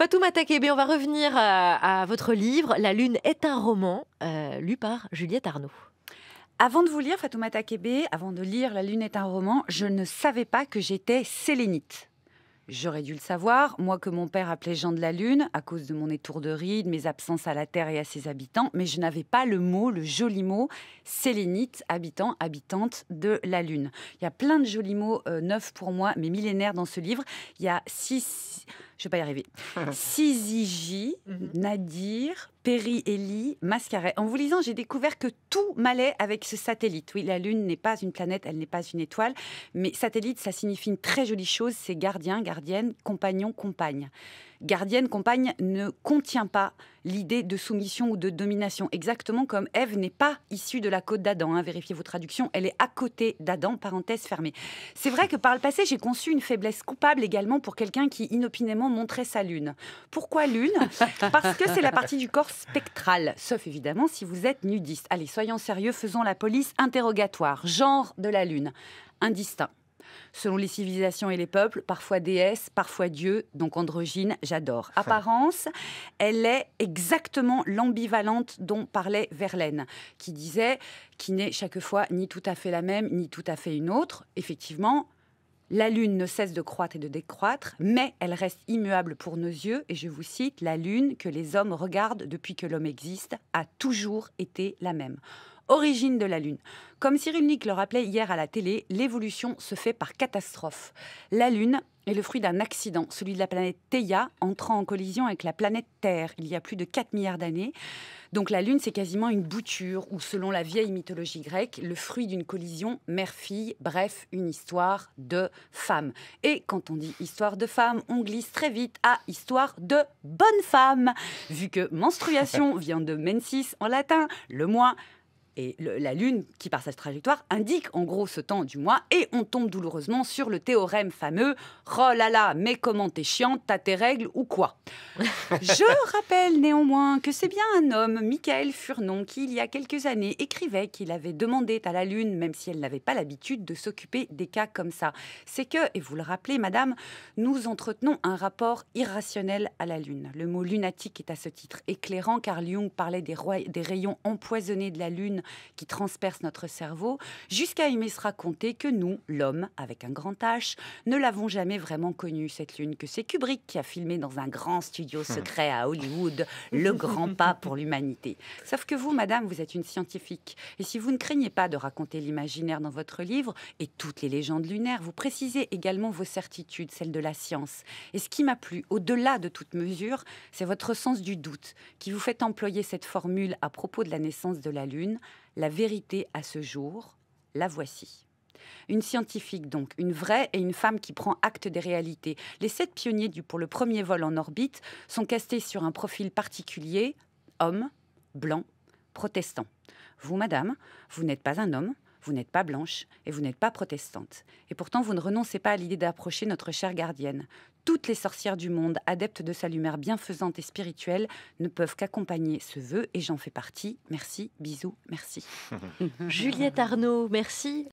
Fatou Kebe, on va revenir euh, à, votre livre La Lune est un roman, euh, lu par Juliette Arnaud. Avant de vous lire Fatou Kebe, avant de lire La Lune est un roman, je ne savais pas que j'étais sélénite. J'aurais dû le savoir, moi que mon père appelait Jean de la Lune, à cause de mon étourderie, de mes absences à la Terre et à ses habitants, mais je n'avais pas le mot, le joli mot, sélénite, habitant, habitante de la Lune. Il y a plein de jolis mots euh, neufs pour moi, mais millénaires dans ce livre. Il y a six... Je vais pas y arriver. Sizigi, mhm. Nadir, Perry-Eli Mascaret. En vous lisant, j'ai découvert que tout m'allait avec ce satellite. Oui, la Lune n'est pas une planète, elle n'est pas une étoile, mais satellite, ça signifie une très jolie chose, c'est gardien, gardienne, compagnon, compagne gardienne, compagne, ne contient pas l'idée de soumission ou de domination, exactement comme Ève n'est pas issue de la côte d'Adam. Hein, vérifiez vos traductions, elle est à côté d'Adam, parenthèse fermée. C'est vrai que par le passé, j'ai conçu une faiblesse coupable également pour quelqu'un qui inopinément montrait sa lune. Pourquoi lune Parce que c'est la partie du corps spectral, sauf évidemment si vous êtes nudiste. Allez, soyons sérieux, faisons la police interrogatoire, genre de la lune, indistinct selon les civilisations et les peuples, parfois déesse, parfois dieu, donc androgyne, j'adore. Apparence, elle est exactement l'ambivalente dont parlait Verlaine, qui disait qui n'est chaque fois ni tout à fait la même, ni tout à fait une autre. Effectivement, la Lune ne cesse de croître et de décroître, mais elle reste immuable pour nos yeux, et je vous cite, la Lune que les hommes regardent depuis que l'homme existe a toujours été la même origine de la Lune. Comme Cyril Nick le rappelait hier à la télé, l'évolution se fait par catastrophe. La Lune est le fruit d'un accident, celui de la planète Theia entrant en collision avec la planète Terre il y a plus de 4 milliards d'années. Donc la Lune, c'est quasiment une bouture, ou selon la vieille mythologie grecque, le fruit d'une collision mère-fille, bref, une histoire de femme. Et quand on dit histoire de femme, on glisse très vite à histoire de bonne femme, vu que menstruation vient de mensis en latin, le mois, et la Lune, qui par sa trajectoire, indique en gros ce temps du mois, et on tombe douloureusement sur le théorème fameux Oh là là, mais comment t'es chiante, t'as tes règles ou quoi Je rappelle néanmoins que c'est bien un homme, Michael Furnon, qui il y a quelques années écrivait qu'il avait demandé à la Lune, même si elle n'avait pas l'habitude de s'occuper des cas comme ça. C'est que, et vous le rappelez, madame, nous entretenons un rapport irrationnel à la Lune. Le mot lunatique est à ce titre éclairant car Lyon parlait des rayons empoisonnés de la Lune qui transperce notre cerveau, jusqu'à aimer se raconter que nous, l'homme, avec un grand H, ne l'avons jamais vraiment connue cette lune, que c'est Kubrick qui a filmé dans un grand studio hmm. secret à Hollywood le grand pas pour l'humanité. Sauf que vous, madame, vous êtes une scientifique. Et si vous ne craignez pas de raconter l'imaginaire dans votre livre et toutes les légendes lunaires, vous précisez également vos certitudes, celles de la science. Et ce qui m'a plu, au-delà de toute mesure, c'est votre sens du doute qui vous fait employer cette formule à propos de la naissance de la Lune. La vérité à ce jour, la voici. Une scientifique donc, une vraie et une femme qui prend acte des réalités. Les sept pionniers du pour le premier vol en orbite sont castés sur un profil particulier, homme, blanc, protestant. Vous, madame, vous n'êtes pas un homme, vous n'êtes pas blanche et vous n'êtes pas protestante. Et pourtant, vous ne renoncez pas à l'idée d'approcher notre chère gardienne. Toutes les sorcières du monde, adeptes de sa lumière bienfaisante et spirituelle, ne peuvent qu'accompagner ce vœu et j'en fais partie. Merci, bisous, merci. Juliette Arnaud, merci.